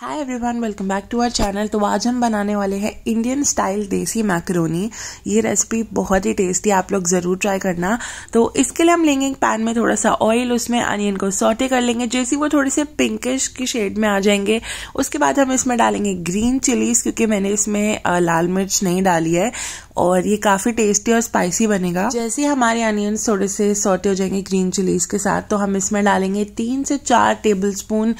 hi everyone welcome back to our channel तो आज हम बनाने वाले हैं इंडियन स्टाइल देसी मैक्रोनी ये रेसिपी बहुत ही टेस्टी आप लोग ज़रूर ट्राई करना तो इसके लिए हम लेंगे एक पैन में थोड़ा सा ऑयल उसमें अनियन को सोटे कर लेंगे जैसे वो थोड़े से पिंकिश की शेड में आ जाएंगे उसके बाद हम इसमें डालेंगे ग्रीन चिलीज क्योंकि मैंने इसमें लाल मिर्च नहीं डाली है और ये काफ़ी टेस्टी और स्पाइसी बनेगा जैसे ही हमारे अनियंस थोड़े से सोटे हो जाएंगे ग्रीन चिलीज के साथ तो हम इसमें डालेंगे तीन से चार टेबल स्पून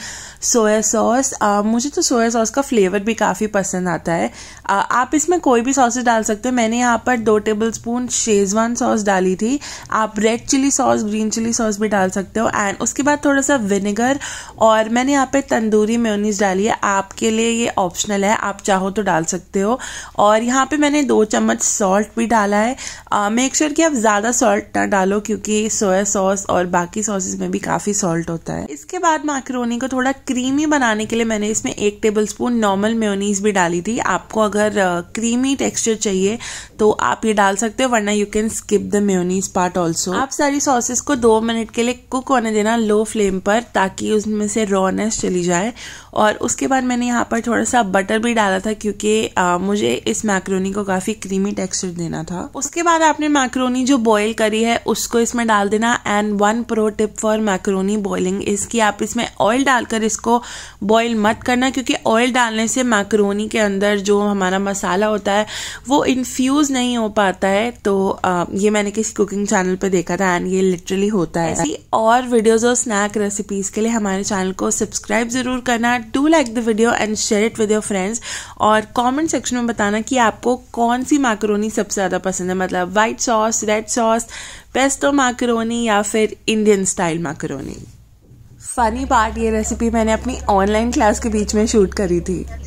सोया सॉस मुझे तो सोया सॉस का फ्लेवर भी काफ़ी पसंद आता है आ, आप इसमें कोई भी सॉसेज डाल सकते हैं मैंने यहाँ पर दो टेबल स्पून शेजवान सॉस डाली थी आप red chilli sauce green chilli sauce भी डाल सकते हो एंड उसके बाद थोड़ा सा विनेगर और मैंने यहाँ पे तंदूरी मेयोनीज डाली है आपके लिए ये ऑप्शनल है आप चाहो तो डाल सकते हो और यहाँ पे मैंने दो चम्मच सॉल्ट भी डाला है मेक श्योर sure कि आप ज़्यादा सॉल्ट ना डालो क्योंकि सोया सॉस और बाकी सॉसेस में भी काफ़ी सॉल्ट होता है इसके बाद माकरोनी को थोड़ा क्रीमी बनाने के लिए मैंने इसमें एक टेबल स्पून नॉर्मल मेयोनीज भी डाली थी आपको अगर क्रीमी टेक्सचर चाहिए तो आप ये डाल सकते हो वरना you can skip the mayonnaise part also आप सारी सॉसेस को दो मिनट के लिए कुक होने देना लो फ्लेम पर ताकि उसमें से रॉनेस चली जाए और उसके बाद मैंने यहाँ पर थोड़ा सा बटर भी डाला था क्योंकि मुझे इस मैक्रोनी को काफ़ी क्रीमी टेक्सचर देना था उसके बाद आपने मैक्रोनी जो बॉईल करी है उसको इसमें डाल देना and one pro tip for macaroni boiling इसकी आप इसमें ऑयल डालकर इसको बॉयल मत करना क्योंकि ऑयल डालने से मैक्रोनी के अंदर जो हमारा मसाला होता है वो इन्फ्यूज़ नहीं हो पाता है तो आ, ये मैंने किसी कुकिंग चैनल पर देखा था एंड ये लिटरली होता है ऐसी और वीडियोज़ और स्नैक रेसिपीज़ के लिए हमारे चैनल को सब्सक्राइब ज़रूर करना do like the video and share it with your friends और कमेंट सेक्शन में बताना कि आपको कौन सी मैक्रो मैक्रोनी सबसे ज़्यादा पसंद है मतलब white sauce red sauce pesto macaroni या फिर Indian style macaroni funny part ये रेसिपी मैंने अपनी ऑनलाइन क्लास के बीच में शूट करी थी